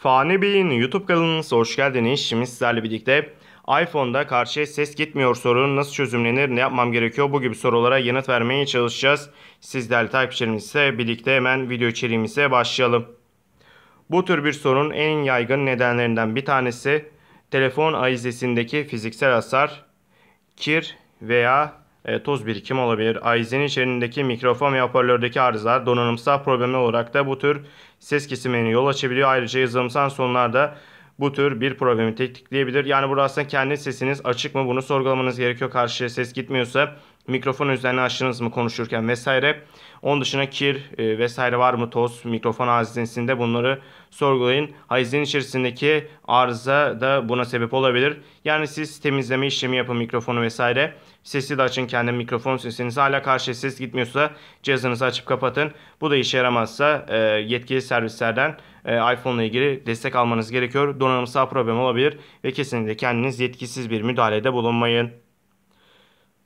Fani Bey'in YouTube kanalınıza hoş geldiniz. Şimdi sizlerle birlikte iPhone'da karşıya ses gitmiyor sorunu nasıl çözümlenir, ne yapmam gerekiyor bu gibi sorulara yanıt vermeye çalışacağız. Sizlerle takipçilerimizle birlikte hemen video içeriğimize başlayalım. Bu tür bir sorunun en yaygın nedenlerinden bir tanesi telefon aizesindeki fiziksel hasar, kir veya e, toz birikimi olabilir. IZ'nin içerisindeki mikrofon ve hoparlördeki arızalar donanımsal problemler olarak da bu tür ses kesimlerini yol açabiliyor. Ayrıca yazılımsal sonlarda bu tür bir problemi tetikleyebilir. Yani burada aslında kendi sesiniz açık mı bunu sorgulamanız gerekiyor. Karşıya ses gitmiyorsa mikrofon üzerine açtınız mı konuşurken vesaire. Onun dışında kir e, vesaire var mı toz mikrofon hazinesinde bunları sorgulayın. hazinin içerisindeki arıza da buna sebep olabilir. Yani siz temizleme işlemi yapın mikrofonu vesaire. Sesi de açın kendi mikrofon sesiniz. Hala karşı ses gitmiyorsa cihazınızı açıp kapatın. Bu da işe yaramazsa e, yetkili servislerden e, iPhone ile ilgili destek almanız gerekiyor. Donanımsal problem olabilir ve kesinlikle kendiniz yetkisiz bir müdahalede bulunmayın.